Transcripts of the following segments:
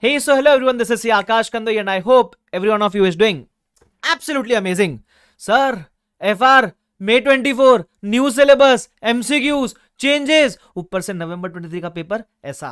Hey, so hello everyone, this is Akash Kandoi and I hope every one of you is doing absolutely amazing. Sir, FR, May 24, new syllabus, MCQs, changes, ऊपर से नवंबर 23 का paper ऐसा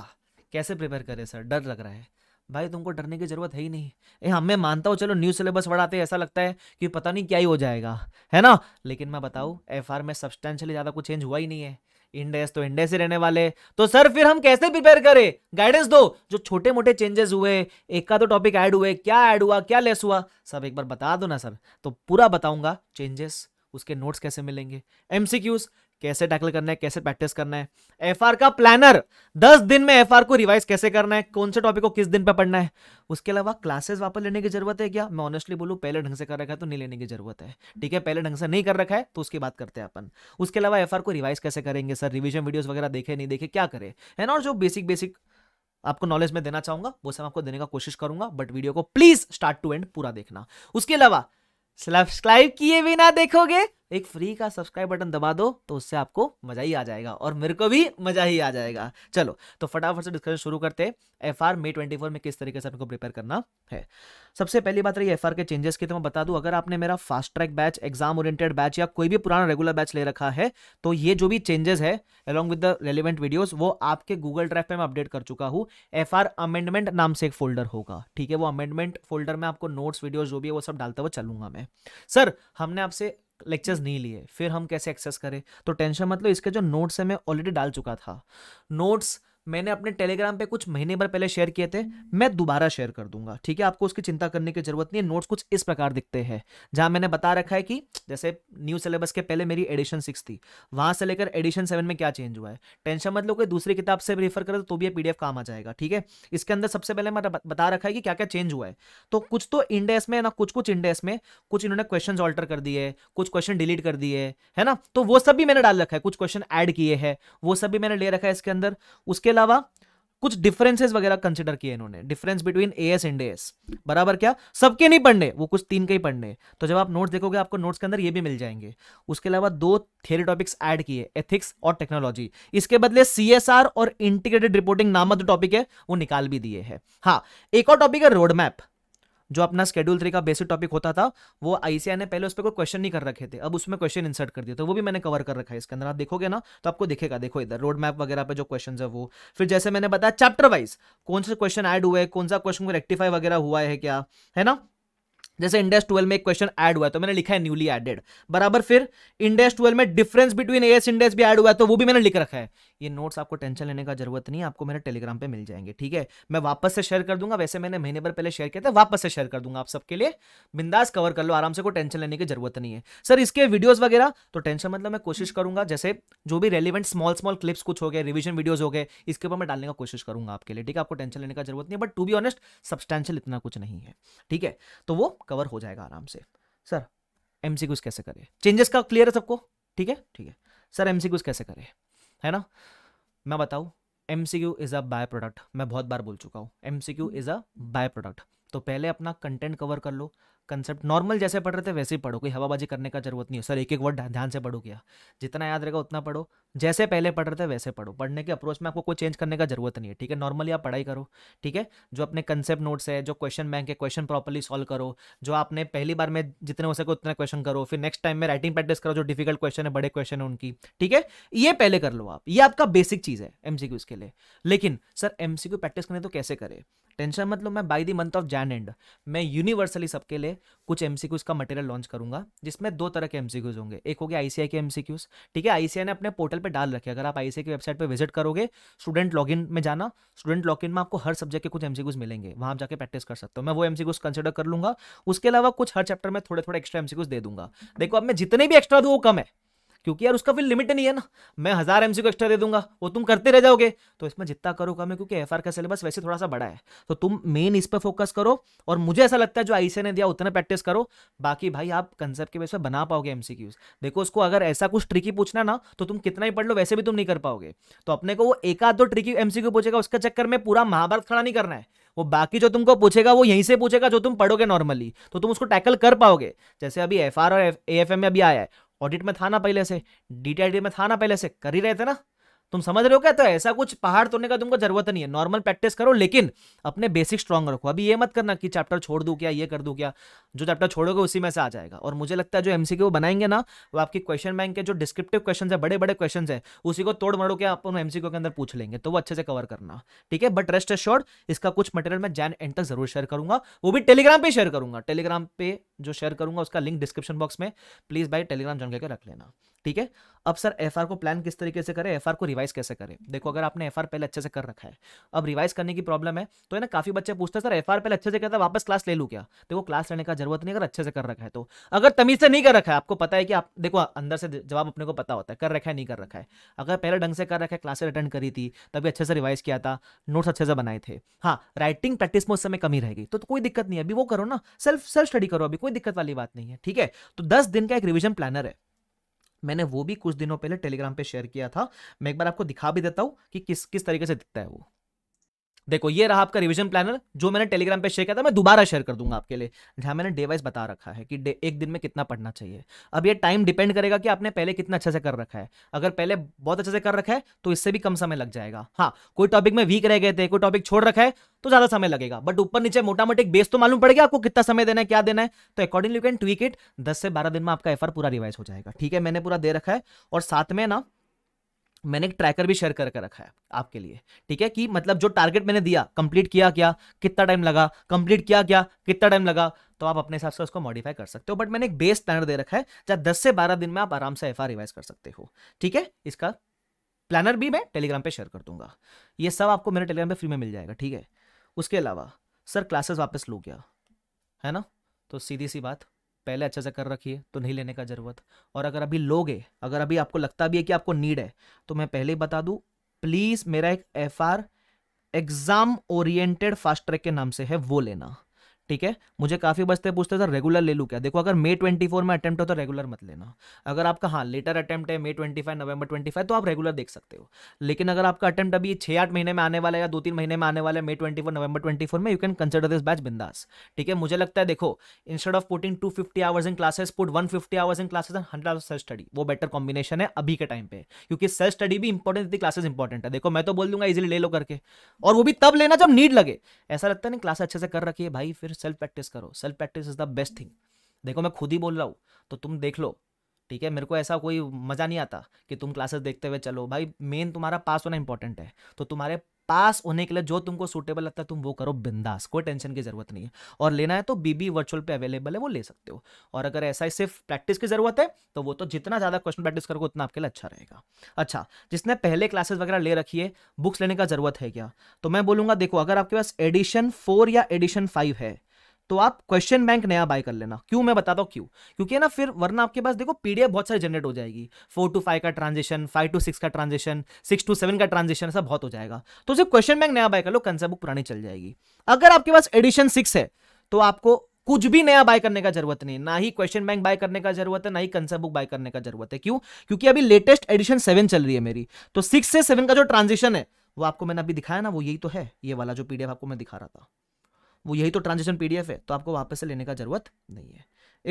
कैसे prepare करें sir डर लग रहा है भाई तुमको डरने की जरूरत है ही नहीं ए, हम मैं मानता हूँ चलो न्यू सिलेबस बढ़ाते ऐसा लगता है कि पता नहीं क्या ही हो जाएगा है ना लेकिन मैं बताऊँ एफ में सब्सटैंशली ज़्यादा कुछ चेंज हुआ ही नहीं है इंडेस तो इंडेस ही रहने वाले तो सर फिर हम कैसे प्रिपेयर करें गाइडेंस दो जो छोटे मोटे चेंजेस हुए एक का तो टॉपिक ऐड हुए क्या ऐड हुआ क्या लेस हुआ सब एक बार बता दो ना सर तो पूरा बताऊंगा चेंजेस उसके नोट्स कैसे मिलेंगे एमसीक्यूज कैसे टैकल करना है कैसे प्रैक्टिस करना है एफआर का प्लानर दस दिन में एफ को रिवाइज कैसे करना है कौन से टॉपिक को किस दिन पे पढ़ना है उसके अलावा क्लासेस वापस लेने की जरूरत है क्या मैं ऑनेस्टली बोलूँ पहले ढंग से कर रखा है तो नहीं लेने की जरूरत है ठीक है पहले ढंग से नहीं कर रखा है तो उसकी बात करते हैं अपन उसके अलावा एफ को रिवाइज कैसे करेंगे सर रिविजन वीडियोज वगैरह देखे नहीं देखे क्या करे है ना और जो बेसिक बेसिक आपको नॉलेज में देना चाहूंगा वो सब आपको देने का कोशिश करूंगा बट वीडियो को प्लीज स्टार्ट टू एंड पूरा देखना उसके अलावा सब्सक्राइब किए बिना देखोगे एक फ्री का सब्सक्राइब बटन दबा दो तो उससे आपको मजा ही आ जाएगा और मेरे को भी मजा ही आ जाएगा चलो तो फटाफट से डिस्कशन शुरू करते हैं F R May twenty four में किस तरीके से आपको प्रिपेयर करना है सबसे पहली बात रही एफ आर के चेंजेस की तो मैं बता दूं अगर आपने मेरा fast track batch exam oriented batch या कोई भी पुराना रेगुलर बैच ले रखा है तो ये जो भी चेंजेस है along with the relevant videos वो आपके गूगल ड्राइव पर मैं अपडेट कर चुका हूँ एफ आर अमेंडमेंट नाम से एक फोल्डर होगा ठीक है वो अमेंडमेंट फोल्डर में आपको नोट्स वीडियो जो भी है वो सब डालता हुआ चलूंगा मैं सर हमने आपसे लेक्चर्स नहीं लिए फिर हम कैसे एक्सेस करें तो टेंशन मतलब इसके जो नोट्स है मैं ऑलरेडी डाल चुका था नोट्स मैंने अपने टेलीग्राम पे कुछ महीने भर पहले शेयर किए थे मैं दोबारा शेयर कर दूंगा ठीक है आपको उसकी चिंता करने की जरूरत नहीं है नोट्स कुछ इस प्रकार दिखते हैं जहां मैंने बता रखा है कि जैसे न्यू सिलेबस के पहले मेरी एडिशन सिक्स थी वहां से लेकर एडिशन सेवन में क्या चेंज हुआ है टेंशन मत लो कि दूसरी किताब से रेफर करें तो भी पीडीएफ काम आ जाएगा ठीक है इसके अंदर सबसे पहले मैं बता रखा है कि क्या क्या चेंज हुआ है तो कुछ तो इंडेस में ना कुछ कुछ इंडेस में कुछ इन्होंने क्वेश्चन ऑल्टर कर दिए कुछ क्वेश्चन डिलीट कर दिए है ना तो वो सब भी मैंने डाल रखा है कुछ क्वेश्चन एड किए हैं वो सब भी मैंने ले रखा है इसके अंदर उसके अलावा कुछ डिफरेंसेस वगैरह कंसिडर किए इन्होंने difference between A S and S बराबर क्या सबके नहीं पढ़ने वो कुछ तीन के ही पढ़ने तो जब आप नोट्स देखोगे आपको नोट्स के अंदर ये भी मिल जाएंगे उसके अलावा दो थियरी टॉपिक्स ऐड किए एथिक्स और टेक्नोलॉजी इसके बदले सी और इंटीग्रेटेड रिपोर्टिंग नामक जो टॉपिक है वो निकाल भी दिए है हाँ एक और टॉपिक है रोडमैप जो अपना स्केड्यूल थ्री का बेसिक टॉपिक होता था वो आईसीआई ने पहले उस पर कोई क्वेश्चन नहीं कर रखे थे अब उसमें क्वेश्चन इंसर्ट कर दिए तो वो भी मैंने कवर कर रखा है इसके अंदर आप देखोगे ना तो आपको दिखेगा देखो इधर रोड मैप वगैरह पे जो क्वेश्चन है वो फिर जैसे मैंने बताया चैप्टर वाइज कौन से क्वेश्चन एड हुए कौन सा क्वेश्चन को रेक्टिफाई वगैरह हुआ है क्या है ना जैसे इंडेस ट्वेल्व में एक क्वेश्चन ऐड हुआ है तो मैंने लिखा है न्यूली एडेड बराबर फिर इंडेस ट्वेल्व में डिफरेंस बिटवीन एस इंडेस भी ऐड हुआ है तो वो भी मैंने लिख रखा है ये नोट्स आपको टेंशन लेने का जरूरत नहीं है आपको मेरे टेलीग्राम पे मिल जाएंगे ठीक है मैं वापस से शेयर कर दूंगा वैसे मैंने महीने भर पहले शेयर किया था वापस से शेयर कर दूंगा आप सबके लिए बिंदास कवर कर लो आराम से कोई टेंशन लेने की जरूरत नहीं है सर इसके वीडियोज वगैरह तो टेंशन मतलब मैं कोशिश करूंगा जैसे जो भी रेलिवेंट स्मॉल स्मॉल क्लिप्स कुछ हो गए रिविजन वीडियोज हो गए इसके ऊपर मैं डालने का कोशिश करूंगा आपके लिए ठीक है आपको टेंशन लेने का जरूरत नहीं है but to be honest substantial इतना कुछ नहीं है ठीक है तो वो कवर हो जाएगा आराम से सर एमसीक्यूज कैसे करें चेंजेस का क्लियर है सबको ठीक है ठीक है सर एमसीक्यूज कैसे करें है ना मैं बताऊँ M C Q is a byproduct मैं बहुत बार बोल चुका हूँ M C Q is a byproduct तो पहले अपना कंटेंट कवर कर लो कंसेप्ट नॉर्मल जैसे पढ़ रहे थे वैसे ही पढ़ो कोई हवाबाजी करने का जरूरत नहीं हो सर एक एक वर्ड ध्यान से पढ़ो क्या जितना याद रहेगा उतना पढ़ो जैसे पहले पढ़ रहे थे वैसे पढ़ो पढ़ने के अप्रोच में आपको कोई चेंज करने का जरूरत नहीं है ठीक है नॉर्मली आप पढ़ाई करो ठीक है जो अपने कंसेप्ट नोट्स है जो क्वेश्चन बैंक है क्वेश्चन प्रॉपरली सॉल्व करो जो आपने पहली बार में जितने हो सके उतने क्वेश्चन करो फिर नेक्स्ट टाइम में राइटिंग प्रैक्टिस करो जो डिफिकल्ट क्वेश्चन है बड़े क्वेश्चन है उनकी ठीक है ये पहले कर लो आप ये आपका बेसिक चीज़ है एमसीक्यू के लिए लेकिन सर एमसीक्यू प्रैक्टिस करने तो कैसे करें टेंशन मतलब मैं by the month of Jan end मैं यूनिवर्सली सबके लिए कुछ एम का मटेरियल लॉन्च करूंगा जिसमें दो तरह के एम होंगे एक हो गया आईसीआई के एम ठीक है आईसीआई ने अपने पोर्टल पर डाल रखे अगर आप आईसीआई की वेबसाइट पर विजिट करोगे स्टूडेंट लॉगिन में जाना स्टूडेंट लॉगिन में आपको हर सब्जेक्ट के कुछ एम मिलेंगे वहां आप जाकर प्रैक्टिस कर सकते हो मैं वो एम कंसिडर कर लूंगा उसके अलावा कुछ हर चैप्टर में थोड़े थोड़े एक्स्ट्रा एम दे दूंगा देखो अब मैं जितने भी एक्स्ट्रा दूँ वो कम है क्योंकि यार उसका फिर लिमिट नहीं है ना मैं हज़ार एम एक्स्ट्रा दे दूंगा वो तुम करते रह जाओगे तो इसमें जितना करो कम है क्योंकि एफ का सिलेबस वैसे थोड़ा सा बड़ा है तो तुम मेन इस पर फोकस करो और मुझे ऐसा लगता है जो आईसी ने दिया उतना प्रैक्टिस करो बाकी भाई आप कंसेप्ट के बेस पर बना पाओगे एम देखो उसको अगर ऐसा कुछ ट्रिकी पूछना ना तो तुम कितना ही पढ़ लो वैसे भी तुम नहीं कर पाओगे तो अपने को वो एक आध दो ट्रिकी एमसीक्यू पूछेगा उसके चक्कर में पूरा महाभारत खड़ा नहीं करना है वो बाकी जो तुमको पूछेगा वो यहीं से पूछेगा जो तुम पढ़ोगे नॉर्मली तो तुम उसको टैकल कर पाओगे जैसे अभी एफ और एफ में अभी आया है ऑडिट में था ना पहले से डीटीआईडी में था ना पहले से कर ही रहे थे ना तुम समझ रहे हो क्या तो ऐसा कुछ पहाड़ तोड़ने का तुमको जरूरत नहीं है नॉर्मल प्रैक्टिस करो लेकिन अपने बेसिक स्ट्रॉन्ग रखो अभी ये मत करना कि चैप्टर छोड़ दू क्या ये कर दू क्या जो चैप्टर छोड़ोगे उसी में से आ जाएगा और मुझे लगता है जो एमसीक्यू बनाएंगे ना वो आपकी क्वेश्चन बैंक के जो डिस्क्रिप्टिव क्वेश्चन है बड़े बड़े क्वेश्चन है उसी को तोड़ मड़ो के आप उन एमसीक्यू के अंदर पूछ लेंगे तो वो अच्छे से कवर करना ठीक है बट रेस्ट एश्योर्ड इसका कुछ मटेरियल मैं जैन एंड तक जरूर शेयर करूंगा वो भी टेलीग्राम पर शेयर करूंगा टेलीग्राम पे जो शेयर करूंगा उसका लिंक डिस्क्रिप्शन बॉक्स में प्लीज भाई टेलीग्राम ज्वाइन करके रख लेना ठीक है अब सर एफ को प्लान किस तरीके से करें एफ को रिवाइज कैसे करें देखो अगर आपने एफ पहले अच्छे से कर रखा है अब रिवाइज करने की प्रॉब्लम है तो है ना काफी बच्चे पूछते हैं सर एफ पहले अच्छे से करता है वापस क्लास ले लू क्या देखो क्लास लेने का जरूरत नहीं अगर अच्छे से कर रखा है तो अगर तमीज से नहीं कर रखा है आपको पता है कि आप देखो अंदर से जवाब अपने को पता होता है कर रखा है नहीं कर रखा है अगर पहले ढंग से कर रखा है क्लासेस अटेंड करी थी तभी अच्छे से रिवाइज किया था नोट्स अच्छे से बनाए थे हाँ राइटिंग प्रैक्टिस में उस समय कमी रहेगी तो, तो कोई दिक्कत नहीं अभी वो करो ना सेल्फ सेल्फ स्टडी करो अभी कोई दिक्कत वाली बात नहीं है ठीक है तो दस दिन का एक रिविजन प्लानर है मैंने वो भी कुछ दिनों पहले टेलीग्राम पे शेयर किया था मैं एक बार आपको दिखा भी देता हूँ कि किस किस तरीके से दिखता है वो देखो ये रहा आपका रिविजन प्लानर जो मैंने टेलीग्राम पे शेयर किया था मैं दोबारा शेयर कर दूंगा आपके लिए जहां मैंने डे वाइज बता रखा है कि एक दिन में कितना पढ़ना चाहिए अब ये टाइम डिपेंड करेगा कि आपने पहले कितना अच्छे से कर रखा है अगर पहले बहुत अच्छे से कर रखा है तो इससे भी कम समय लग जाएगा हाँ कोई टॉपिक में वीक रह गए थे कोई टॉपिक छोड़ रखा है तो ज्यादा समय लगेगा बट ऊपर नीचे मोटा मोटी बेस तो मालूम पड़ेगा आपको कितना समय देना है क्या देना है तो according you can tweak it दस से बारह दिन में आपका एफर पूरा रिवाइज हो जाएगा ठीक है मैंने पूरा दे रखा है और साथ में ना मैंने एक ट्रैकर भी शेयर करके रखा है आपके लिए ठीक है कि मतलब जो टारगेट मैंने दिया कंप्लीट किया क्या कितना टाइम लगा कंप्लीट किया क्या कितना टाइम लगा तो आप अपने हिसाब से उसको मॉडिफाई कर सकते हो बट मैंने एक बेस प्लानर दे रखा है जहाँ दस से बारह दिन में आप आराम से एफ रिवाइज कर सकते हो ठीक है इसका प्लानर भी मैं टेलीग्राम पर शेयर कर दूंगा ये सब आपको मेरे टेलीग्राम पर फ्री में मिल जाएगा ठीक है उसके अलावा सर क्लासेस वापस लो गया है ना तो सीधी सी बात पहले अच्छे से कर रखिए तो नहीं लेने का ज़रूरत और अगर अभी लोगे अगर अभी आपको लगता भी है कि आपको नीड है तो मैं पहले ही बता दूँ प्लीज़ मेरा एक F R exam oriented fast track के नाम से है वो लेना ठीक है मुझे काफ़ी बचते पूछते सर रेगुलर ले लूँ क्या देखो अगर मे ट्वेंटी फोर में अटैम्प्ट हो तो रेगुलर मत लेना अगर आपका हाँ लेटर अटैम्प्ट है May twenty five November twenty five तो आप रेगुलर देख सकते हो लेकिन अगर आपका अटैम्प्ट अभी छः आठ महीने में आने वाला है या दो तीन महीने में आने वाला है May twenty four November twenty four में you can consider this batch बिंदास ठीक है मुझे लगता है देखो instead of putting two fifty hours in classes put one fifty hours in classes and hundred hours self study वो बेटर कॉम्बिनेशन है अभी के टाइम पे क्योंकि सेल्फ स्टडी भी इंपॉर्टेंट थी क्लासेस इंपॉर्टेंट है देखो मैं तो बोल दूंगा इजिली ले लो करके और वो भी तब लेना जब नीड लगे ऐसा लगता है ना क्लास अच्छे से कर रखी है भाई फिर सेल्फ प्रैक्टिस करो self practice is the best thing देखो मैं खुद ही बोल रहा हूँ तो तुम देख लो ठीक है मेरे को ऐसा कोई मज़ा नहीं आता कि तुम क्लासेस देखते हुए चलो भाई मेन तुम्हारा पास होना इंपॉर्टेंट है तो तुम्हारे पास होने के लिए जो तुमको सूटेबल लगता है तुम वो करो बिंदास कोई टेंशन की ज़रूरत नहीं है और लेना है तो बीबी वर्चुअल पे अवेलेबल है वो ले सकते हो और अगर ऐसा ही सिर्फ प्रैक्टिस की ज़रूरत है तो वो तो जितना ज़्यादा क्वेश्चन प्रैक्टिस करोगे उतना आपके लिए अच्छा रहेगा अच्छा जिसने पहले क्लासेस वगैरह ले रखी है बुक्स लेने का ज़रूरत है क्या तो मैं बोलूँगा देखो अगर आपके पास एडिशन फोर या एडिशन फाइव है तो आप क्वेश्चन बैंक नया बाय कर लेना क्यों मैं बताता हूँ क्यों क्योंकि ना फिर वरना आपके पास देखो पीडीएफ बहुत सारी जनरेट हो जाएगी फोर टू फाइव का ट्रांजेक्शन फाइव टू सिक्स का ट्रांजेक्शन सिक्स टू सेवन का ट्रांजेक्शन ऐसा बहुत हो जाएगा तो सिर्फ क्वेश्चन बैंक नया बाय कर लो कंसेप्ट बुक पुरानी चल जाएगी अगर आपके पास एडिशन सिक्स है तो आपको कुछ भी नया बाय करने का जरूरत नहीं ना ही क्वेश्चन बैंक बाय करने का जरूरत है ना ही कंसेप्ट बुक बाय करने का जरूरत है क्यों क्योंकि अभी लेटेस्ट एडिशन सेवन चल रही है मेरी तो सिक्स से सेवन का जो ट्रांजेक्शन है वो आपको मैंने अभी दिखाया ना वो यही तो है ये वाला जो पीडीएफ आपको मैं दिखा रहा था वो यही तो ट्रांजेक्शन पीडीएफ है तो आपको वापस से लेने का जरूरत नहीं है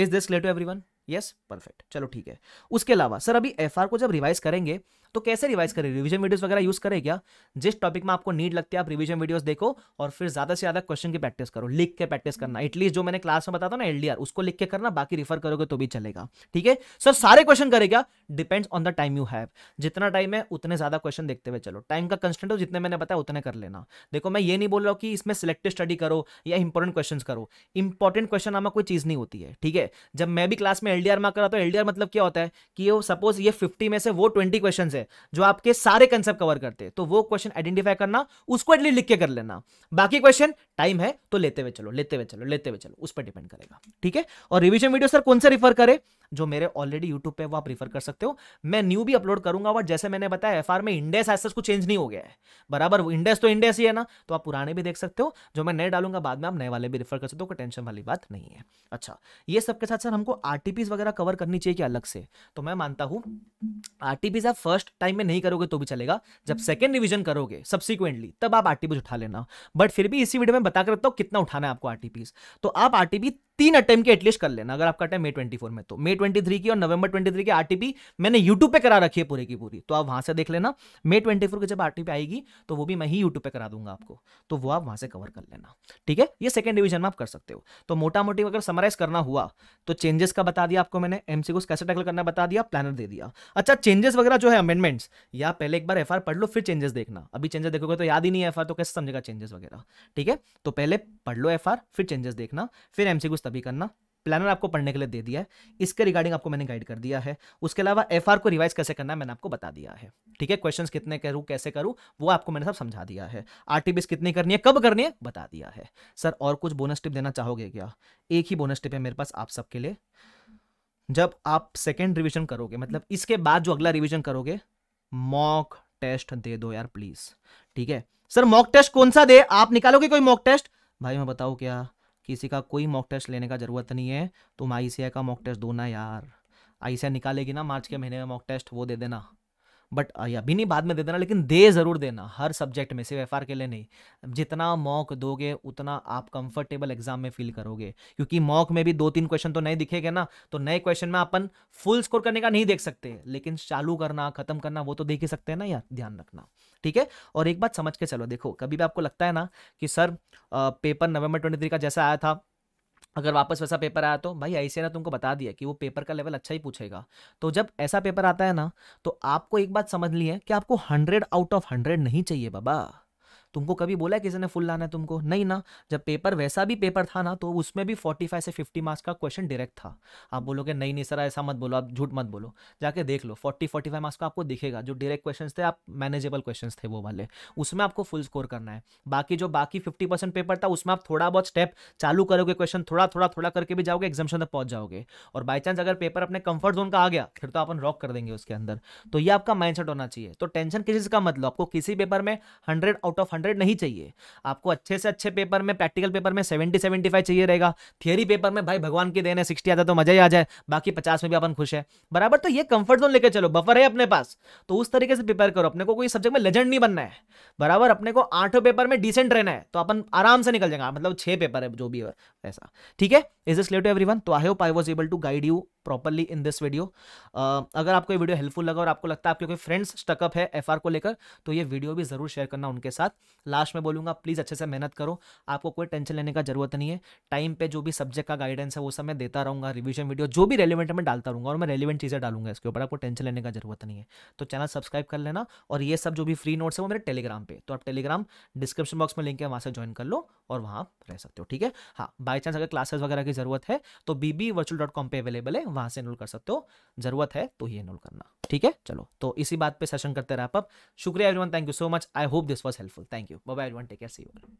is this clear to one yes perfect चलो ठीक है उसके अलावा सर अभी एफ को जब रिवाइज करेंगे तो कैसे रिवाइज करें रिविजन वीडियोज वगैरह यूज करें क्या जिस टॉपिक में आपको नीड लगती है आप रिविजन वीडियोज देखो और फिर ज्यादा से ज्यादा क्वेश्चन की प्रैक्टिस करो लिख के प्रैक्टिस करना एटलीस्ट जो मैंने क्लास में बताया ना एलडीआर उसको लिख के करना बाकी रिफर करोगे तो भी चलेगा ठीक है सर सारे क्वेश्चन करें क्या depends on the time you have जितना टाइम है उतने ज्यादा क्वेश्चन देखते हुए चलो टाइम का कंस्टेंट हो जितने मैंने बताया उतने कर लेना देखो मैं ये नहीं बोल रहा हूँ कि इसमें सिलेक्टिव स्टडी करो या इंपॉर्टेंट क्वेश्चन करो इंपॉर्टेंट क्वेश्चन नामा कोई चीज नहीं होती है ठीक है जब मैं भी क्लास में एलडीआर मार्क करा तो एलडीआर मतलब क्या होता है कि सपोज ये फिफ्टी में से वो ट्वेंटी क्वेश्चन है जो आपके सारे कंसेप्ट कवर करते हैं तो वो क्वेश्चन आइडेंटिफाई करना उसको एटलीस्ट लिख के कर लेना बाकी क्वेश्चन टाइम है तो लेते हुए चलो लेते हुए चलो लेते हुए चलो उस पर डिपेंड करेगा ठीक है और रिविजन वीडियो सर कौन सा रिफर करे जो मेरे ऑलरेडी यूट्यूब पे वो आप रिफर कर सकते हो मैं न्यू भी अपलोड करूंगा बट जैसे मैंने बताया एफ में इंडेस ऐसा कुछ चेंज नहीं हो गया है बराबर इंडेस तो इंडेस ही है ना तो आप पुराने भी देख सकते हो जो मैं नए डालूंगा बाद में आप नए वाले भी रिफर कर सकते हो कोई टेंशन वाली बात नहीं है अच्छा ये सबके साथ सर हमको आरटीपीस वगैरह कवर करनी चाहिए कि अलग से तो मैं मानता हूँ आरटीपीस आप फर्स्ट टाइम में नहीं करोगे तो भी चलेगा जब सेकेंड रिविजन करोगे सब्सिक्वेंटली तब आप आरटीपीस उठा लेना बट फिर भी इसी वीडियो में बता कर रखता हूँ कितना उठाना है आपको आरटीपीस तो आप आरटीपी तीन अटेम्प्ट के एटलीस्ट कर लेना अगर आपका टाइम मे ट्वेंटी फोर में तो मे ट्वेंटी थ्री की और नवंबर ट्वेंटी थ्री की आरटीपी मैंने यूट्यूब पे करा रखी है पूरी की पूरी तो आप वहां से देख लेना मे ट्वेंटी फोर की जब आरटीपी आएगी तो वो भी मैं ही यूट्यूब पे करा दूंगा आपको तो वो आप वहां से कवर कर लेना ठीक है ये सेकंड डिविजन में आप कर सकते हो तो मोटा मोटी अगर समराइज करना हुआ तो चेंजेस का बता दिया आपको मैंने एमसी कैसे टैकल करना बता दिया प्लानर दे दिया अच्छा चेंजेस वगैरह जो है अमेंडमेंट्स या पहले एक बार एफ पढ़ लो फिर चेंजेस देखना अभी चेंजेस देखोगे तो याद ही नहीं है एफ तो कैसे समझेगा चेंजेस वगैरह ठीक है तो पहले पढ़ लो एफ फिर चेंजेस देखना फिर एमसी भी करना प्लानर आपको पढ़ने के लिए दे दिया है इसके रिगार्डिंग आपको मैंने गाइड कर दिया है उसके अलावा एफ को रिवाइज कैसे करना है मैंने आपको बता दिया है ठीक है क्वेश्चंस कितने करूँ कैसे करूँ वो आपको मैंने सब समझा दिया है आर कितनी करनी है कब करनी है बता दिया है सर और कुछ बोनस टिप देना चाहोगे क्या एक ही बोनस टिप है मेरे पास आप सबके लिए जब आप सेकेंड रिविजन करोगे मतलब इसके बाद जो अगला रिविजन करोगे मॉक टेस्ट दे दो यार प्लीज ठीक है सर मॉक टेस्ट कौन सा दे आप निकालोगे कोई मॉक टेस्ट भाई मैं बताऊँ क्या किसी का कोई मॉक टेस्ट लेने का ज़रूरत नहीं है तुम आई का मॉक टेस्ट दो ना यार आई निकालेगी ना मार्च के महीने में मॉक टेस्ट वो दे देना बट अभी नहीं बाद में दे देना लेकिन दे ज़रूर देना हर सब्जेक्ट में सिर्फ एफ के लिए नहीं जितना मॉक दोगे उतना आप कंफर्टेबल एग्जाम में फील करोगे क्योंकि मॉक में भी दो तीन क्वेश्चन तो नहीं दिखेगा ना तो नए क्वेश्चन में अपन फुल स्कोर करने का नहीं देख सकते लेकिन चालू करना खत्म करना वो तो देख ही सकते हैं ना यार ध्यान रखना ठीक है और एक बात समझ के चलो देखो कभी भी आपको लगता है ना कि सर पेपर नवंबर ट्वेंटी का जैसा आया था अगर वापस वैसा पेपर आया तो भाई ऐसे ना तुमको बता दिया कि वो पेपर का लेवल अच्छा ही पूछेगा तो जब ऐसा पेपर आता है ना तो आपको एक बात समझ ली है कि आपको हंड्रेड आउट ऑफ हंड्रेड नहीं चाहिए बाबा तुमको कभी बोला किसी ने फुल लाना है तुमको नहीं ना जब पेपर वैसा भी पेपर था ना तो उसमें भी फोर्टी फाइव से फिफ्टी मार्क्स का क्वेश्चन डायरेक्ट था आप बोलोगे नहीं नहीं सर ऐसा मत बोलो आप झूठ मत बोलो जाके देख लो फोर्टी फोर्टी फाइव मार्क्स का आपको दिखेगा जो डायरेक्ट क्वेश्चन थे आप मैनेजेबल क्वेश्चन थे वो वाले उसमें आपको फुल स्कोर करना है बाकी जो बाकी फिफ्टी परसेंट पेपर था उसमें आप थोड़ा बहुत स्टेप चालू करोगे क्वेश्चन थोड़ा थोड़ा थोड़ा करके भी जाओगे एग्जामेशन तक पहुंच जाओगे और बाई चांस अगर पेपर अपने कंफर्ट जोन का आ गया फिर तो अपन रॉक कर देंगे उसके अंदर तो ये आपका सेट होना चाहिए तो टेंशन किसी का मतलब आपको किसी पेपर में हंड्रेड आउट ऑफ हंड्रेड नहीं चाहिए आपको अच्छे से अच्छे पेपर में प्रैक्टिकल पेपर में सेवेंटी सेवेंटी फाइव चाहिए रहेगा थियरी पेपर में भाई भगवान की देने सिक्सटी आता तो मजा ही आ जाए बाकी पचास में भी अपन खुश है बराबर तो ये कंफर्ट जोन लेकर चलो बफर है अपने पास तो उस तरीके से प्रिपेयर करो अपने को कोई सब्जेक्ट में लेजेंड नहीं बनना है बराबर अपने को आठों पेपर में डिसेंट रहना है तो अपन आराम से निकल जाएगा मतलब छह पेपर है जो भी है ऐसा ठीक है is this let everyone तो I hope I was able to guide you properly in this video अगर आपको ये वीडियो हेल्पफुल लगा और आपको लगता है आपके कोई फ्रेंड्स स्टकअप है एफ को लेकर तो ये वीडियो भी ज़रूर शेयर करना उनके साथ लास्ट में बोलूँगा प्लीज़ अच्छे से मेहनत करो आपको कोई टेंशन लेने का जरूरत नहीं है टाइम पे जो भी सब्जेक्ट का गाइडेंस है वो सब मैं देता रहूँगा रिविजन वीडियो जो भी रेलिवेंट है मैं डालता रहूँगा और मैं रेलिवेंट चीज़ें डालूंगा इसके ऊपर आपको टेंशन लेने का जरूरत नहीं है तो चैनल सब्सक्राइब कर लेना और ये सब जो भी फ्री नोट्स है वो मेरे टेलीग्राम पे तो आप टेलीग्राम डिस्क्रिप्शन बॉक्स में लिंक है वहाँ से ज्वाइन कर लो और वहाँ रह सकते हो ठीक है हाँ बाई चांस अगर क्लासेस वगैरह की जरूरत है तो बीबी वर्चुअल डॉट कॉम पे अवेलेबल है वहां से एनरोल कर सकते हो जरूरत है तो ही एनरोल करना ठीक है चलो तो इसी बात पे सेशन करते रहे आप शुक्रिया everyone thank you so much I hope this was helpful thank you bye everyone take care see you